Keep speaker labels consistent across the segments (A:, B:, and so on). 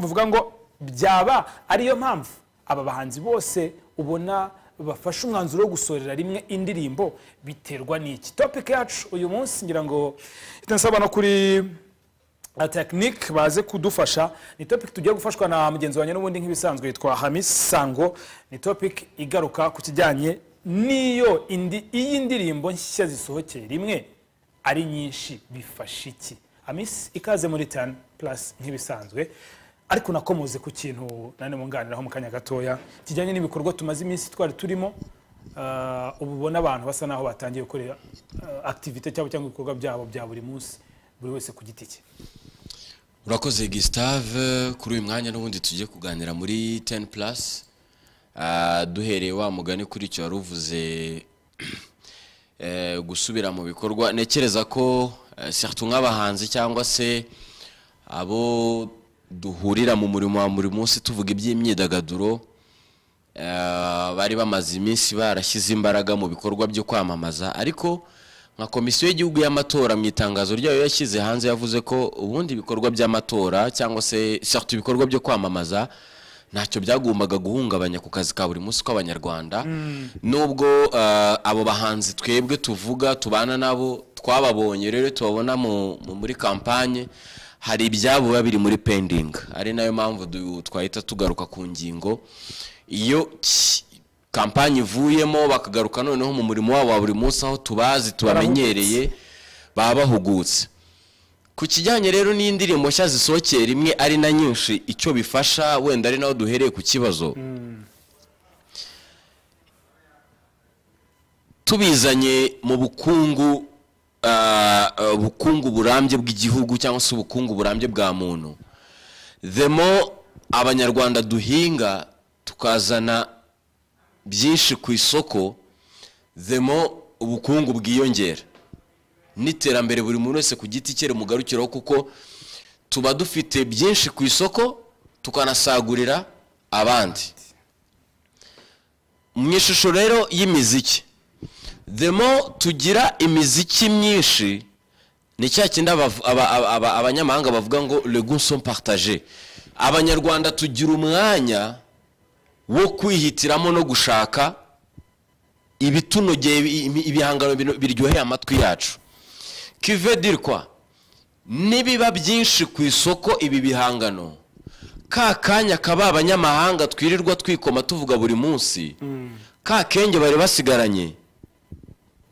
A: Bavuga ngo byaba ariyo mpamvu aba bahanzi bose ubona bafashe umwanzuro wo gusorera rimwe indirimbo biterwa n'iki topike yacu uyu munsi ngira ngo itanasaba no kuri tekinike baze kudufasha ni topiki tugiye gufashwa na mugenzi wanjye n'ubundi nk'ibisanzwe yitwa hamisango ni topiki igaruka ku kijyanye n'iyo iyi ndirimbo nshya zisohokeye rimwe ari nyinshi bifasha iki amisi ikaze muri tani purasi nk'ibisanzwe ariko nakomoze ku kintu nane munganiraho mu kanya gatoya kijyanye n'ibikorwa tumaze iminsi twari turimo uh, ubu ubona abantu basa naho batangiye gukorera uh, akitivite cyangwa ibikorwa byabo bya buri munsi buri wese ku giti cye
B: urakoze gisitave kuri uyu mwanya n'ubundi tugiye kuganira muri teni purasi uh, duhereye wa mugani kuri icyo wari uvuze eh, gusubira mu bikorwa ntekereza ko eh, nk'abahanzi cyangwa se abo duhurira mu murimo wa buri munsi tuvuga iby'imyidagaduro eh, bari bamaze iminsi barashyize imbaraga mu bikorwa byo kwamamaza ariko nka komisiyo y'igihugu y'amatora mu itangazo ryayo yashyize hanze yavuze ko ubundi ibikorwa by'amatora cyangwa se ibikorwa byo kwamamaza ntacyo byagombaga guhungabanya ku kazi ka buri munsi kw'abanyarwanda mm. nubwo eh, abo bahanzi twebwe tuvuga tubana nabo twababonye rero tubabona muri kampanye hari ibyabo biri muri pendingi ari nayo mpamvu twahita tugaruka ku ngingo iyo kampani ivuyemo bakagaruka noneho mu murimo wabo wa buri munsi aho tubazi tubamenyereye baba bahugutse ku kijyanye rero n'indirimbo nshya zisohokeye rimwe ari na nyinshi icyo bifasha wenda ari naho duhereye ku kibazo hmm. tubizanye mu bukungu Uh, uh, ubukungu burambye bw'igihugu cyangwa se ubukungu burambye bwa muntu demo abanyarwanda duhinga tukazana byinshi ku isoko demo ubukungu bwiyongera n'iterambere buri muntu wese ku giti cye rimugarukiraho kuko tuba dufite byinshi ku isoko tukanasagurira abandi mu ishusho rero y'imiziki the tugira imiziki myinshi ni cya kindi abanyamahanga bavuga ngo reguson partage abanyarwanda tugira umwanya wo kwihitiramo no gushaka ibitunogeye ibihangano biryoheye amatwi yacu kivedirwa nibiba byinshi ku isoko ibi bihangano ka kanya kaba abanyamahanga twirirwa twikoma tuvuga buri munsi mm. ka kenge bari basigaranye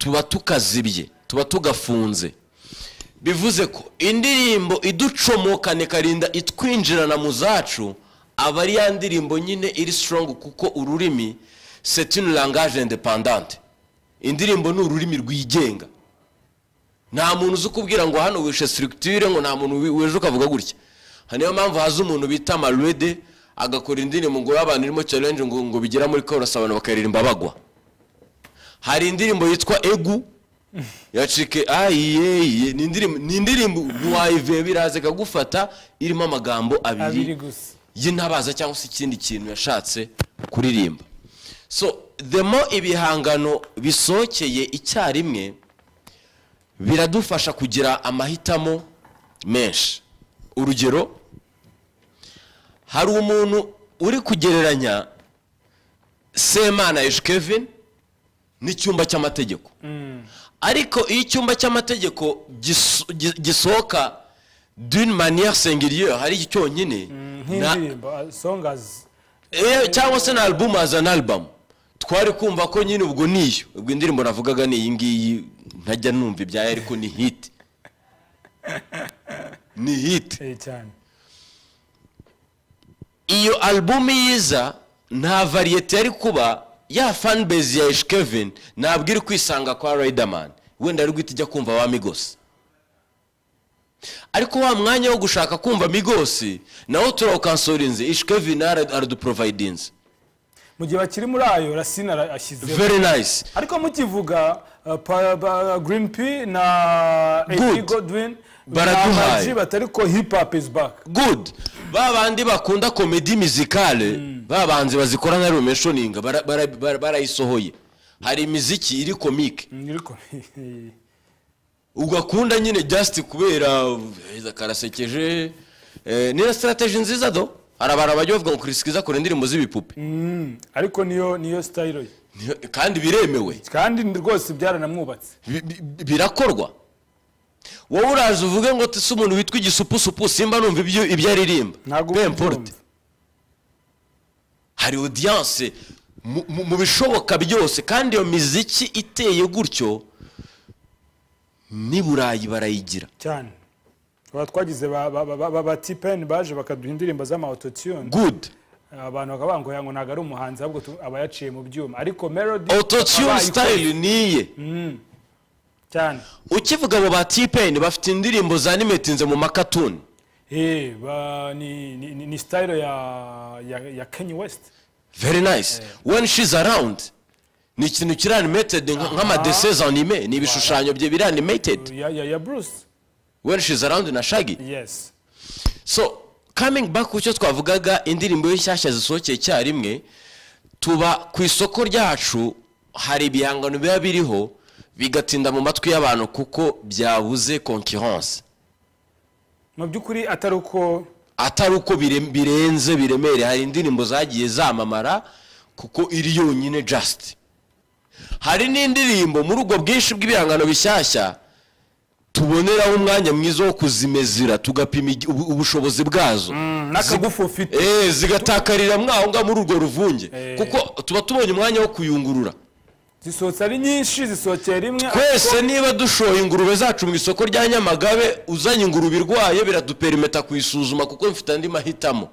B: tuba tukazibye tuba tugafunze bivuze ko indirimbo iducomokane karinda itwinjirana mu zacu aba ari ya ndirimbo nyine iri sitorongo kuko ururimi setini langaje indepandante indirimbo ni ururimi rwigenga nta muntu uzi ukubwira ngo hano wishe sitiritire ngo nta muntu wije ukavuga gutya niyo mpamvu haza umuntu bita marede agakora indirimbo ngo y'abantu irimo challenge ngo ngo bigera muri korasi abantu bakaririmba bagwa hari indirimbo yitwa egu yacike ayiyeye ni indirimbo ntiwayiveba iraza ikagufata irimo amagambo abiri y'intabaza cyangwa se ikindi kintu yashatse kuririmba so demo ibihangano bisohokeye icyarimwe biradufasha kugira amahitamo menshi urugero hari umuntu uri kugereranya semana eshikevini n'icyumba cy'amategeko ariko iyo icyumba cy'amategeko gisohoka d'une manière singulière hari cyonyine mm,
A: uh,
B: eh, cyangwa se na album azana album twari kumva ko nyine ubwo niyo ubwo indirimbo navugaga ni iyi ngiyi ntajya numva ibyayo ariko ni hiti ni hiti eh, iyo album yiza nta variyete yari kuba ya fanbase ya ishi kevin ntabwo iri kwisanga kwa riderman wenda ari guhita ijya kumva wa migosi ariko wa mwanya wo gushaka kumva migosi nawo turawukansorinze ishi kevin araduprovidinze
A: mu gihe bakiri muri ayo rasina arashyizeho very nice ariko mukivuga girini uh, pi na eyi godwin baraduhaye ariko hip hop is back
B: good ba bandi bakunda komedi mizikale hmm. ba bazikora na romeshoninga barayisohoye hari imiziki iri komike hmm, ugakunda nyine just kubera eh, karasekeje eh, niyo sitarategi nziza do hari abantu bajya bavuga ngo kurisikiza kure indirimbo z'ibipupe
A: hmm, ariko niyo niyo sitayiro ye
B: kandi biremewe kandi rwose byaranamwubatse birakorwa wowe uraza uvuge ngo tuse umuntu witwa igisupusupu simba numva ibyo aririmba bemporute hari odiyanse mu bishoboka byose kandi iyo miziki iteye gutyo ni burayi barayigira
A: cyane tukaba twagize ba tipeni baje bakaduha indirimbo z'amawototiyoni gudu abantu bakaba bambwira ngo ntabwo ari umuhanzi ahubwo aba yaciye mu byuma ariko melodi ototiyoni sitayili
B: niye mm. cyane ukivuga ngo ba tipeni bafite indirimbo za nimetinze mu makatuni
A: eh, ni sitayiro ya kenyi wesiti
B: very nice eh. when she's around ni ikintu kiri animated nk'amadeseza anime ni ibishushanyo bye biri animated ya bruce when she's around na shagi yes so coming back cyo twavugaga indirimbo y'inshyashya zisohokeye icyarimwe tuba ku isoko ryacu hari ibihangano biba biriho bigatinda mu matwi y'abantu kuko byabuze konkiranse mu by'ukuri atari uko atari uko birenze biremere hari indirimbo zagiye zamamara kuko iri yonyine jasiti hari n'indirimbo muri ubwo bwinshi bw'ibihangano bishyashya tuboneraho umwanya mwiza wo kuzimezira tugapima ubushobozi bwazo mm, n'akagufu ufite eh, zigatakariramwaho ngaho muri urwo ruvunge eh. kuko tuba tubonye umwanya wo kuyungurura
A: zisohotse ari nyinshi zisohokeye rimwe twese
B: niba dushoye ingurube zacu mu isoko rya nyamagabe uzanye ingurube irwaye biradupera kuyisuzuma kuko mfite andi mahitamo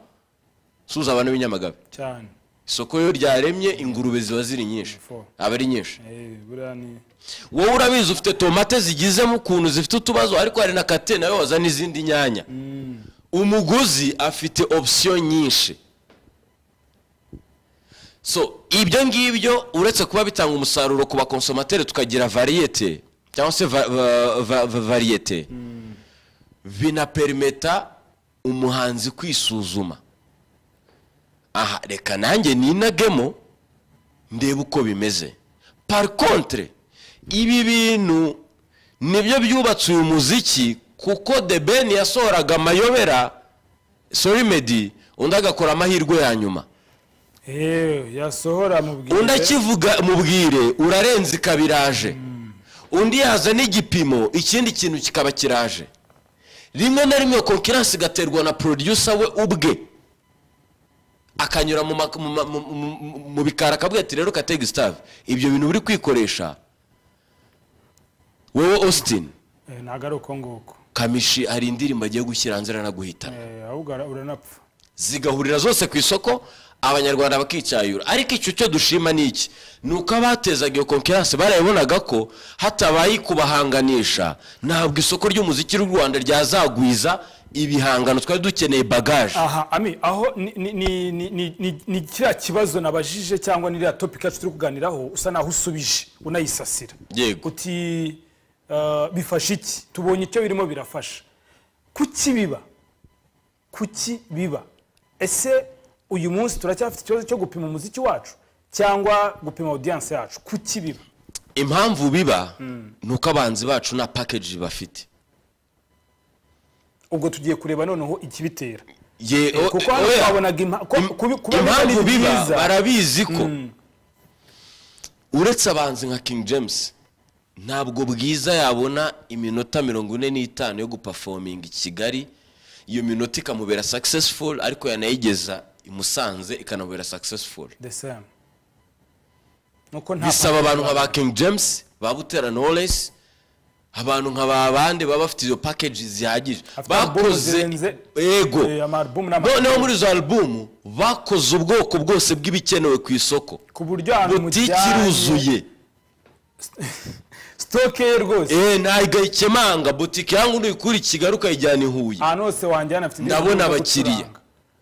B: suza abantu b'inyamagabe cyane isoko iyo ryaremye ingurube ziba ziri nyinshi aba ari nyinshi
A: eh,
B: wowe urabizi ufite tomate zigizemo ukuntu zifite utubazo ariko hari na kate nawe wazana izindi nyanya mm. umuguzi afite opsiyo nyinshi so ibyo ngibyo uretse kuba bitanga umusaruro ku bakonsomateri tukagira variyete cyangwa se variyete binaperimeta umuhanzi kwisuzuma aha reka nanjye ninagemo ndebe uko bimeze parikontere ibi bintu nibyo byubatse uyu muziki kuko de ben yasohoraga amayobera sorimedi undi agakora amahirwe ya nyuma
A: Eh, yasohora mubwire
B: undi mubwire urarenze ikaba iraje undi yaza n'igipimo ikindi kintu kikaba kiraje rimwe na rimwe konkiransi igaterwa na porodusa we ubwe akanyura mu bikara akabwira ati rero katega sitavu ibyo bintu biri kwikoresha wowe ositini eh, ntabwo ari uko nguko kamishi hari indirimbo agiye gushyira hanze iranaguhitana
A: eh, ahubwo uranapfa
B: zigahurira zose ku isoko abanyarwanda bakicyayura ariko icyo cyo dushima ni iki ni uko abatezaga iyo konkerasi barayibonaga ko hatabaye kubahanganisha ntabwo isoko ry'umuziki ry'u rwanda ryazagwiza ibihangano twari dukeneye bagaje
A: aha ami aho ni kiriya kibazo nabajije cyangwa n'iriya topiki turi kuganiraho usa naho usubije unayisasira kuti eh, bifashe iki tubonye icyo birimo birafasha kuki biba kuki biba ese uyu munsi turacyafite ikibazo cyo gupima umuziki wacu cyangwa gupima audiyanse
B: yacu kuki biba impamvu biba ni uko abanzi bacu na pakeji bafite
A: ubwo tugiye kureba noneho ikibitera
B: eh, kuko hano twabonaga
A: impamvu biba barabizi ko mm.
B: uretse abanzi nka king james ntabwo bwiza yabona iminota mirongo ine n'itanu yo gupafominga i kigali iyo minota ikamubera successful ariko yanayigeza imusanze musanze ikanamubera successful
A: bisaba abantu nka ba
B: king james ba butera knowless abantu nka babande baba bafite izo package zihagije bakoze ego eh, noneho muri izo album bakoze ubwoko bwose bw'ibikenewe ku isoko butike iruzuye sitoke ye rwose eee eh, ntayigaye butike yangu nuyikure kigali ukayijyana i huye
A: ahantu hose wajyana afite ndabona abakiriya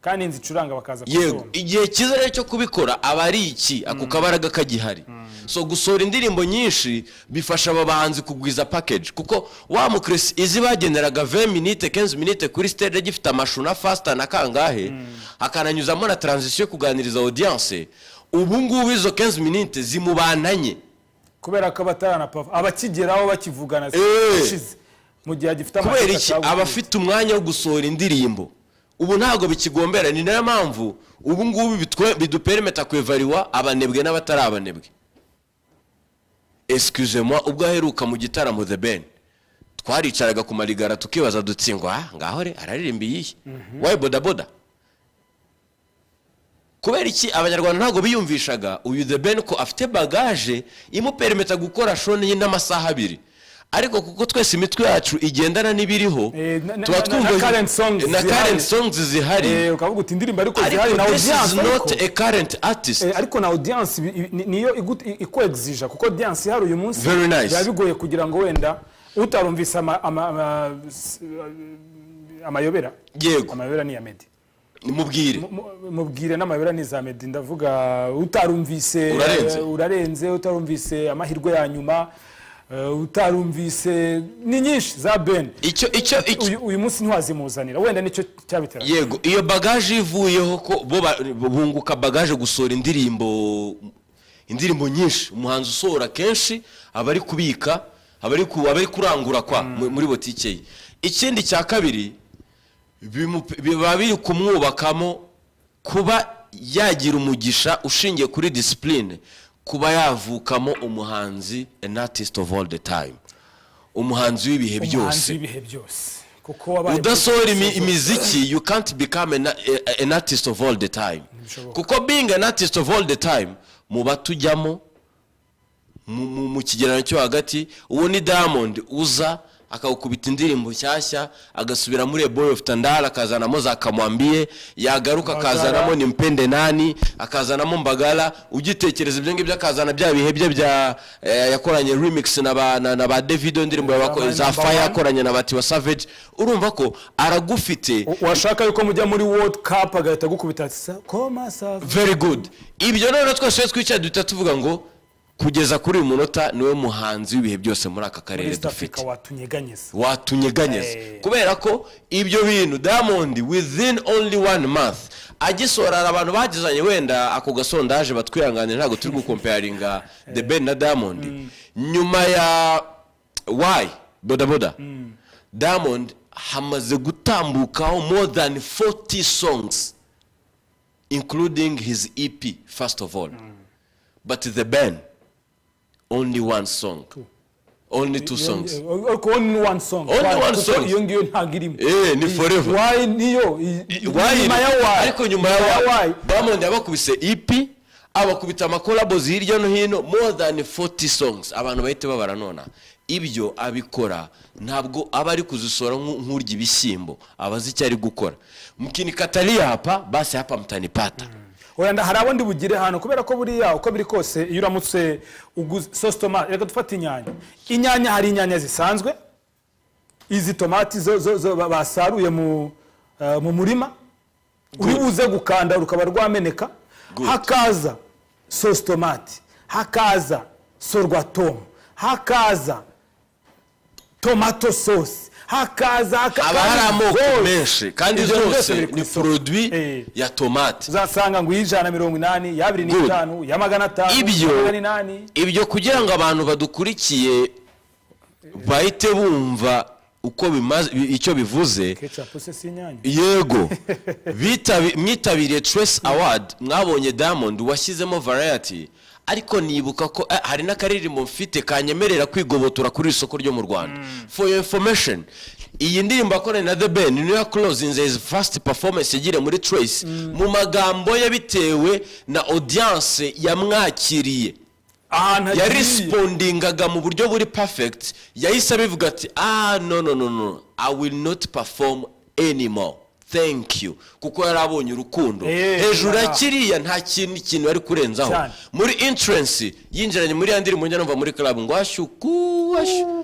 A: kandi inzu icuranga bakaza yego
B: igihe cyiza rero cyo kubikora aba ari iki mm. ako kabaraga kagihari mm. so gusohora indirimbo nyinshi bifasha aba bahanzi kugwiza package kuko wa mukirisi izi bagenderaga ve minite kenzi minite kuri stage gifite amashu na fasita na kangahe mm. akananyuzamo na taranzisiyo yo kuganiriza audience ubu ngubu izo kenzi minite zimubananye
A: kubera ko abataranapava abakigeraho bakivugana zishize eh. mu gihe agifite kubera
B: iki umwanya wo gusohora indirimbo ubu ntabwo bikigombera ni nayo mpamvu ubu ngubu biduperemeta kwevariwa abanebwe n'abatarabanebwe esikizemo ubwo aheruka mu gitaramo the ben twaricaraga ku marigara tukibaza dutsingwa ah, ngahore araririmba iyihe mhm. wayi bodaboda kubera iki abanyarwanda ntabwo biyumvishaga uyu the ben ko afite bagaje imuperimeta gukora shoni n'amasaha abiri ariko kuko twese imitwe yacu igendana n'ibiriho eh, tuba twumva na current songs zihari eh,
A: ukavuga uti indirimbo ariko zihari na audience not a current artist eh, ariko na audience niyo ikwegzija kuko audience ihari uyu munsi biba bigoye kugira ngo wenda utarumvise amayobera amayobera ni iya medi mubwire mubwire n'amayobera n'iza ndavuga utarumvise eh, urarenze utarumvise amahirwe ya nyuma eh, utarumvise ni nyinshi za bene uyu munsi ntiwazimuzanira wenda nicyo cyabitera
B: yego iyo bagaje ivuyeho ko bo bunguka bagaje gusohora indirimbo indirimbo nyinshi umuhanzi usohora kenshi aba ari kubika aba ari kurangura kwa mm. muri botike ye ikindi cya kabiri biba biri kumwubakamo kuba yagira umugisha ushingiye kuri disipurine kuba yavukamo umuhanzi an artist of all the time umuhanzi w'ibihe byose
A: udasohora imiziki
B: you can't become an artist of all the time kuko being an artist of all the time muba tujyamo mu kigereranyo cyo hagati uwo ni diamond uza akawukubita indirimbo nshyashya agasubira muri eboyi ofu tandara akazanamo za kamwambiye yagaruka akazanamo nimpende nani akazanamo mbagara ugitekereza ibyo ngibyo akazana bya bihe bye bya eh, yakoranye remix na ba davido indirimbo za faya yakoranye na batiwa savage urumva ko aragufite washaka yuko mujya muri world cup agahita agukubita koma savage very good ibyo noneho twese twicaye duhita tuvuga ngo kugeza kuri uyu munota niwe muhanzi w'ibihe byose muri aka karere dufite watunyeganyeza eh. kubera ko ibyo bintu diamond within only one month agisorara abantu bagizanye wenda ako gasondaje batwihanganira ntabwo turi gukomparinga eh. the ben na diamond mm. nyuma ya wayi bodaboda mm. diamond hamaze gutambukaho more than 40 songs including his ep first of all mm. but the ben only one song two. only two songs
A: only one song only one song iyo ngiyo ntabwo eh
B: ni forever why
A: niyo nyuma ya why ariko nyuma ya why
B: Diamond yabakubise EP abakubita amakolabos hirya no hino more than 40 songs abantu bahita babara nona ibyo abikora ntabwo aba ari kuzisora nk'urya ibishyimbo abazi icyo ari gukora mukini katali yapa basi hapa mtanipata mm.
A: wenda hari abandi bugire ahantu kubera ko buriya uko biri kose iyo uramutse uguze sosi tomate reka dufate inyanya inyanya hari inyanya zisanzwe izi tomati zo basaruye mu eh, murima uri buze gukanda rukaba rwameneka hakaza sosi tomati hakaza sorwatomu hakaza tomato sosi hakaza haba hari amoko menshi kandi zose ni poroduwi eh. ya
B: tomate uzasanga ngo iy'ijana mirongo inani ya bibiri n'itanu ya magana atanu ya ibyo kugira ngo abantu badukurikiye bahite bumva uko bimaze icyo bivuze yego mwitabiriye tresi awadi mwabonye diamond washyizemo varayati ariko nibuka ko eh, hari n'akaririmbo mfite kanyemerera kwigobotora kuri isoko ryo mu rwanda mm. for your information iyi ndirimbo akoranye na the ben niyo yakurozinze izi fasiti performance igire muri trace mm. mu magambo ye bitewe na audience yamwakiriye yarisipondingaga mu buryo buri perfect yahise abivuga ati ah no no no no i will not perform anymore thank you kuko yarabonye urukundo eh, hejuru ya kiriya nta kintu ikintu yari kurenzaho muri insurance yinjiranye muri ya ndirimbo njya numva muri club ngo ashyuku ashyuku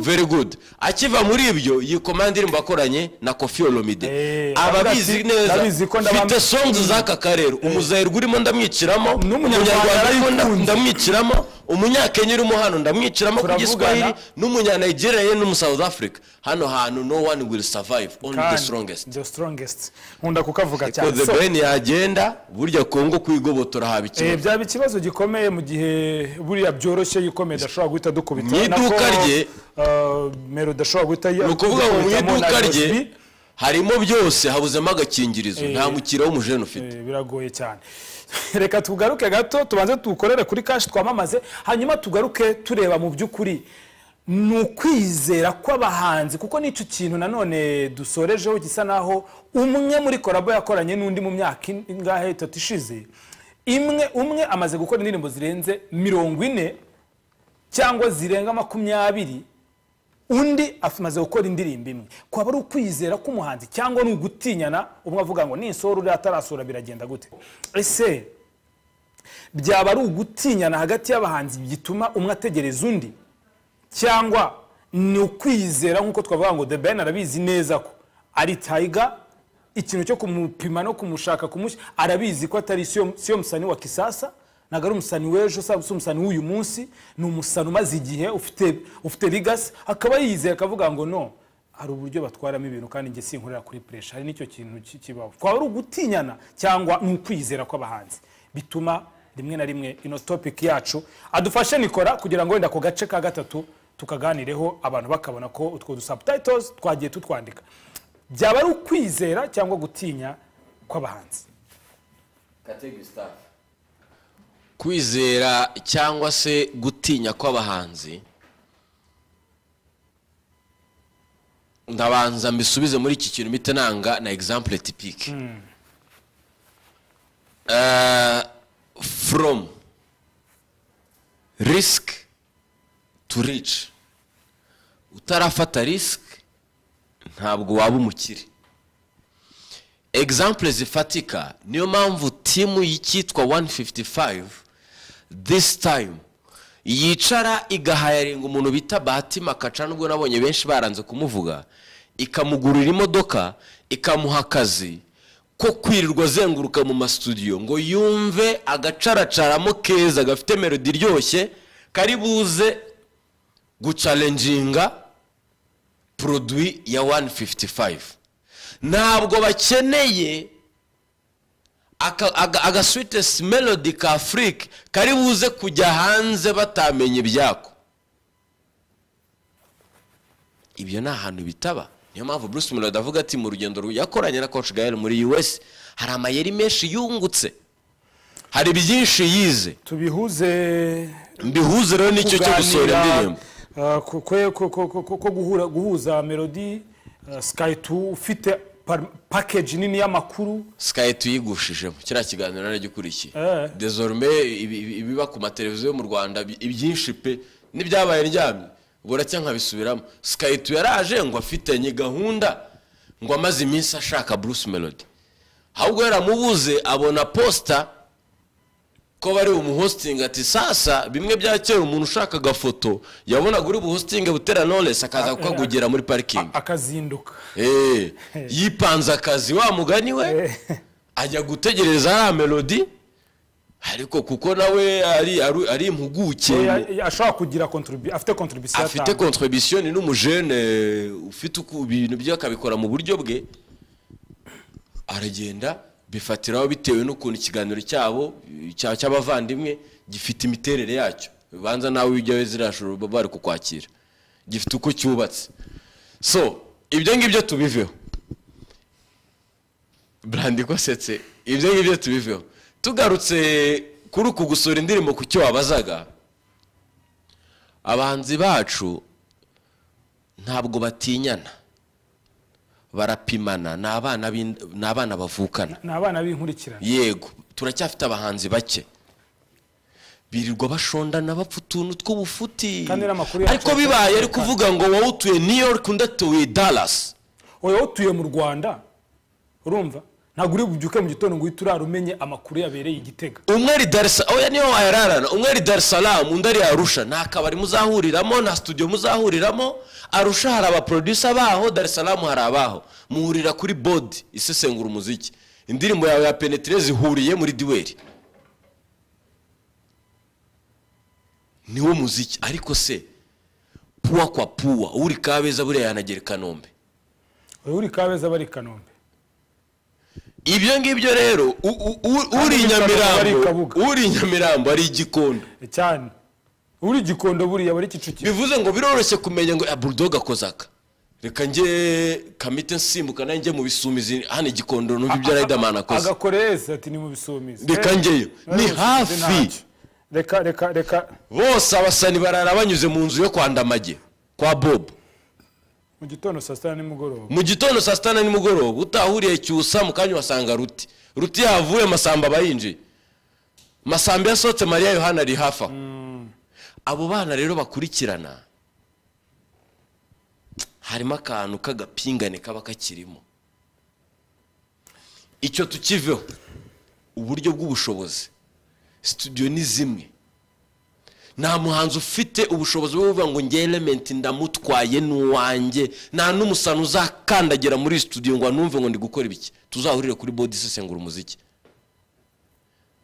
B: very good akiva muri ibyo iyi komande akoranye na kofi olomide eh, ababizi neza mfite songi z'aka karere eh. umuzayirwa urimo ndamwiciramo umunyarwanda ndamwiciramo umunyakenya urimo hano ndamwiciramo ku giswahili n'umunyanayigeriya n'umusouth africa hano hantu no one will survive only the strongest
A: the strongest nkunda kukavuga cyane the brain
B: yagenda burya kongo kwigobotora haba ikibazo eh,
A: byaba ikibazo gikomeye mu gihe buriya byoroshye yuko ashobora guhita dukubita mu iduka rye rye uh, mero udashobora guhita ni ukuvuga ngo mu iduka rye
B: harimo byose habuzemo agakingirizo eh, nta mukiriya w'umujene ufite
A: eh, biragoye cyane reka tugaruke gato tubanze tuwukorere kuri kashi twamamaze hanyuma tugaruke tureba mu by'ukuri ni ukwizera kw'abahanzi kuko n'icyo kintu nanone dusorejeho gisa naho umwe muri korabo yakoranye n'undi mu myaka ingahe itatu ishize imwe umwe amaze gukora indirimbo zirenze mirongo ine cyangwa zirenga makumyabiri undi amaze gukora indirimbo imwe kwaba ari ukwizera k'umuhanzi cyangwa ni ugutinyana umwe avuga ngo nisora uriya atarasura biragenda gute ese byaba ari ugutinyana hagati y'abahanzi gituma umwe ategereza undi cyangwa ni ukwizera nk'uko twavuga ngo the ben arabizi neza ko ari tayiga ikintu cyo kumupima no kumushaka kumushya arabizi ko atari siyo musani wa kisasa ntabwo ari umusani w'ejo usaba si umusani w'uyu munsi ni umusani umaze igihe ufite ufite rigasi akaba yizeye akavuga ngo no hari uburyo batwaramo ibintu kandi njye sinkorera kuri puresha hari n'icyo kintu kibaho twaba ari ugutinyana cyangwa ni ukwizera kw'abahanzi bituma rimwe na rimwe ino topiki yacu adufashe nikora kugira ngo wenda ako gace ka gatatu tukaganireho abantu bakabona ko utwo dusabutayitozi twagiye tutwandika byaba ari ukwizera cyangwa gutinya kw'abahanzi
B: kwizera cyangwa se gutinya kw'abahanzi ndabanza mbisubize muri iki kintu mpita nanga na egisampure tipike hmm. eh, foromu risiki tu rici utarafata risiki ntabwo waba umukire egisampure zifatika niyo mpamvu timu y'icyitwa wani fifuti fayive disi tayimu yicara igahayaringa umuntu bita batima kaca nubwo nabonye benshi baranze kumuvuga ikamugurira imodoka ikamuha akazi ko kwirirwa azenguruka mu masitudiyo ngo yumve agacaracaramo keza gafite melodi iryoshye kari buze gucarenjinga poroduwi ya wani fifuti fayive ntabwo bakeneye agasuwitesi melodi ka afurike kari buze kujya hanze batamenye ibyako ibyo ni ahantu bitaba niyo mpamvu bruce melodi avuga ati mu rugendo yakoranye na coach gael muri us hari amayeri menshi yungutse hari
A: byinshi yize tubihuze mbihuze rero nicyo cyo gusohora indirimbo uh, ko guhuza melodi uh, sky 2 ufite pakeji nini y'amakuru
B: sikayi tuyigushijemo kiriya kiganiro naryo ukurikiye eh. dezorume ibiba ku mateleviziyo mu rwanda ibyinshi pe n'ibyabaye ryamye ubwo uracya nkabisubiramo sikayi tuyaraje ngo afitanye gahunda ngo amaze iminsi ashaka bruce melody ahubwo yaramubuze abona posita ko bari bumuhositinga ati sasa bimwe bya kera umuntu ushaka agafoto yabonaga uri buhositinge butera nonesi akaza kukagugera muri parikingi akazinduka eh, eh. yipanze akazi wa mugani we eh. ajya gutegereza hariya melodi ariko kuko nawe ari impuguke
A: ashobora kugira afite kontribisiyo afite
B: kontribisiyo ni n'umujene ufite ibintu bye akabikora mu buryo bwe aragenda bifatiraho bitewe n'ukuntu ikiganiro cyabo cy'abavandimwe gifite imiterere yacyo ubanza nawe ujya we zirashobora bari kukwakira gifite uko cyubatse so ibyo ngibyo tubiveho burandi igosetse ibyo ngibyo tubiveho tugarutse kuri uku gusura indirimbo ku cyo wabazaga abahanzi bacu ntabwo batinyana barapimana ni abana bavukana ni abana b'inkurikirane yego turacyafite abahanzi bake birirwa bashondana bapfa utuntu tw'ubufuti ariko bibaye ari kuvuga ngo wowe utuye new york undi atuye dallas
A: wowe utuye mu rwanda urumva ntabwo uri bubyuke mu gitondo ngo uhite urara umenye amakuru yabereye igitega
B: umweri darisa oya niyo wayararana umweri darisaramu undi ari arusha nta kabari muzahuriramo nta studio muzahuriramo arusha hari abaproducer baho darisaramu hari abaho muhurira kuri bodi isesengura umuziki indirimbo yawe ya penetire zihuriye muri duweri niwo muziki ariko se puwa kwa puwa uri kabeza buriya yanagera i kanombe
A: uri kabeza bari i kanombe
B: ibyo ngibyo rero uri nyamirambo uri nyamirambo ari igikondo cyane uri igikondo buriya bari kicukiro bivuze ngo biroroshye kumenya ngo ah, burudoga akozaka reka njye kamite nsimbuka nanjye mu bisumizi hano ah, igikondo n'ubwo ibyo riderman akoze agakoreza
A: ati ni mu bisumizi reka njyeyo
B: ni hafi
A: reka reka reka
B: bose abasani barara banyuze mu nzu yo kwa ndamage kwa bobo
A: mu gitondo saa sita nimugoroba
B: mu gitondo saa sita nimugoroba utahuriye cyusa mu kanya uhasanga ruti ruti yavuye masamba aba yinjiye masamba yasohotse mariya yohana ari hafi aho mm. abo bana rero bakurikirana harimo akantu k'agapingane kaba kakirimo icyo tukiveho uburyo bw'ubushobozi situdiyo ni zimwe nta muhanzi ufite ubushobozi bwo kuvuga ngo nge elementi ndamutwaye nuwanjye nta n'umusano uzakandagira muri studio ngo anumve ngo ndi gukora ibiki tuzahurire kuri bodi isesengura umuziki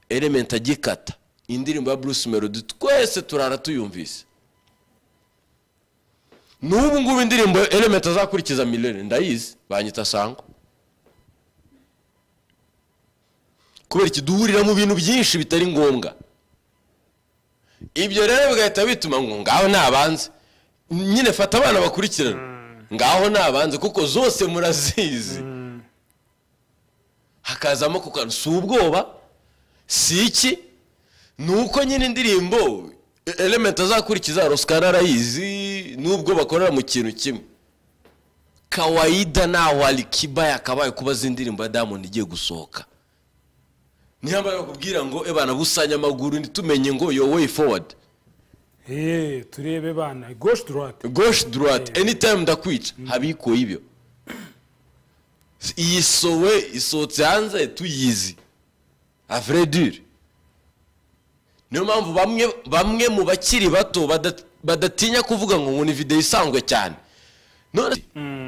B: elementi agikata indirimbo ya bruce melody twese turara tuyumvise n'ubu ngubu indirimbo elementi azakurikiza miliyoni ndayizi banyita sangwa kubera iki duhurira mu bintu byinshi bitari ngombwa ibyo rero bigahita bituma ngo ngaho nabanze nyine fata abana bakurikirana mm. ngaho nabanze kuko zose murazizi mm. hakazamo kuko si ubwoba si iki ni uko nyine indirimbo elementi azakurikiza rusikara arayizi n'ubwo bakorera mu kintu kimwe kawayida nta warikiba yakabaye kubaza indirimbo ya diamond igiye gusohoka niyo bakubwira ngo ebana eh, busanya amaguru ntitumenye ngo yo way forward
A: eee eh, turebe bana goshi durate
B: goshi durate enitayime eh. ndakwica mm. habikuye ibyo iyi sowe isohotse hanze tuyizi averedire niyo mpamvu bamwe bamwe mu bakiri bato badatinya kuvuga ngo ngo ni videwo isanzwe cyane none mm.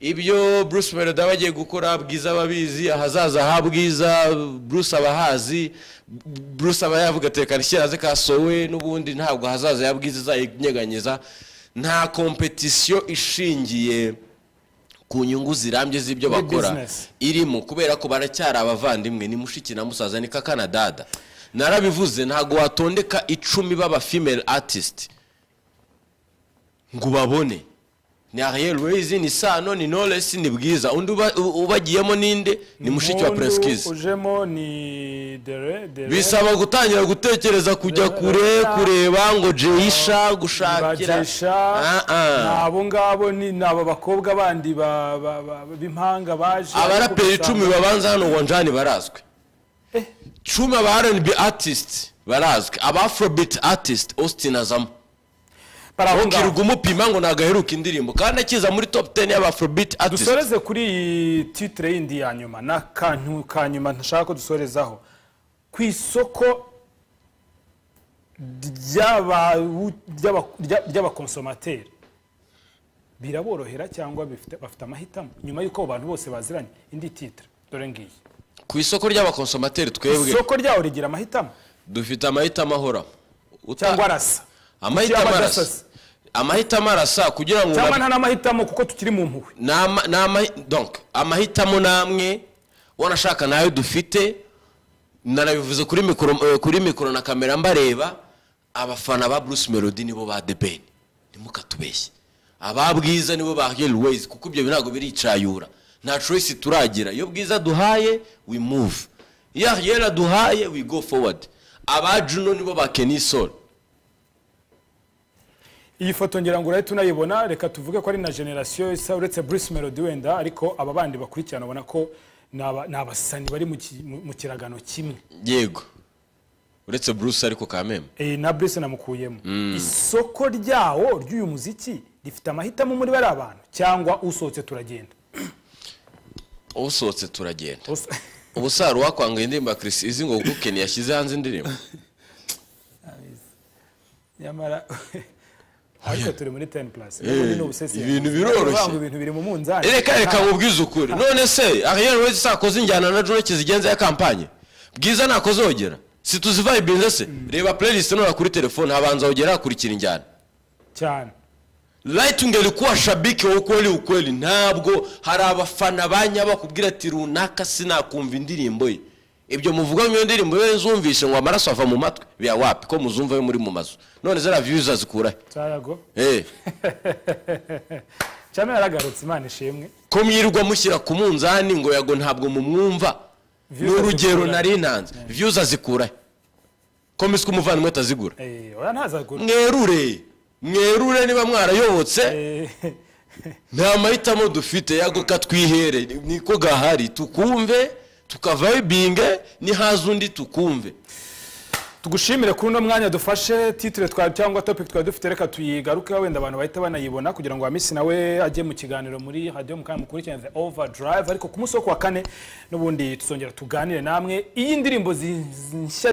B: ibyo bruce melody bagiye gukora bwiza ababizi ahazaza ha bwiza bruce abahazi bruce aba yavuga tekana ishyiraze kasowe n'ubundi ntabwo ahazaza ya bwiza izayinyeganyeza nta kompetisiyo ishingiye ku nyungu zirambye z'ibyo bakora irimo kubera ko baracyari abavandimwe ni mushiki na musaza ni kakana narabivuze ntabwo watondeka icumi b'aba female artist ngo ubabone ni Ariel Waze ni Sano ni Knowless ni Bwiza undi ubagiyemo ninde ni mushiki wa Prince
A: ujemo ni Dere bisaba gutangira gutekereza kujya kure kureba ngo Jeisha gushakira abo ngabo ni aba bakobwa bandi b'impanga baje abaraperi icumi babanza hano
B: wanjani barazwi eh. cumi aba R&B artist barazwi aba Afrobeat artist Austin azamo ntiruga umupima ngo ntabwo indirimbo kandi akiza muri top teni y'abafurobiti
A: dusoreze kuri iyi titire yindi ya nyuma n'akantu ka nyuma ntashaka ko dusorezaho ku isoko ry'abakonsomateri biraborohera cyangwa bafite amahitamo nyuma y'uko abo bantu bose baziranye indi titire dore ngiyi
B: ku isoko ry'abakonsomateri twebwe isoko ryaho rigira amahitamo dufite amahitamo ahora cyangwa arasa amahitamo arasa amahitamo arasa kugira ngo cyangwa nta n'amahitamo kuko tukiri mu mpuhwe amahitamo namwe wanashaka nayo dufite narabivuze kuri mikoro eh, kuri mikoro na kamera mbareba abafana ba bruce melody nibo ba The debeni ntimukatubeshye ababwiza nibo ba heriweyizi kuko ibyo ntabwo biricayura nta choice turagira iyo bwiza duhaye we move iyo hera duhaye we go forward abajuno nibo ba kenisol
A: iyi foto ngira ngo urahita unayibona reka tuvuge ko ari na generasiyo isa uretse Bruce Melody wenda ariko aba bandi bakurikirana ubona ko ni abasani bari mu kiragano kimwe
B: yego uretse Bruce ariko kameme eh, na Bruce namukuyemo mm.
A: isoko ryawo ry'uyu muziki rifite amahitamo muri bari abantu cyangwa usohotse turagenda
B: usohotse turagenda ubusaru wakwanga indirimbo ya Chris Izi ngo kuko yashyize hanze indirimbo
A: nyamara ariko turi muri teni eh, purasi ibintu biroroshye ibintu biri mu munzani reka reka
B: mubwize ukuri none se ariyeri wese isakoze injyana na joreke zigenza ya kampanye bwiza ntakozogera si tuzivayibinze se hmm. reba playlist nora kuri telefone habanza ugera hakurikira injyana cyane rayiti kuwa shabike wowe ukweli ntabwo hari abafana ba nyabakubwira ati runaka sinakumva indirimbo ye ibyo muvuga mu ndirimbo iyo zumvise ngo amaraso ava mu matwi biya wapi ko muzumva yo muri mu mazu none zara viyu zikura cyarago eh.
A: cyane yaragarutse imana ishimwe
B: ko mwirirwa mushyira ku munzani ngo yago ntabwo mumwumva ni urugero nari nanze eh. viyu zazikurahe ko miswi umuvandimwe atazigura eh, mwerure mwerure niba mwarayobotse nta mahitamo dufite yago katwihere niko gahari tukumve tukavayibinge nihaza undi tukumve tugushimire kuri uno mwanya dufashe
A: titire twawe cyangwa topiki twari dufite reka tuyigarukeho wenda abantu bahita banayibona kugira ngo hamisi nawe ajye mu kiganiro muri hadiyo mukanya mukurikirane the overdrive ariko ku munsi wo kuwa kane n'ubundi tuzongera tuganire namwe iyi ndirimbo nshya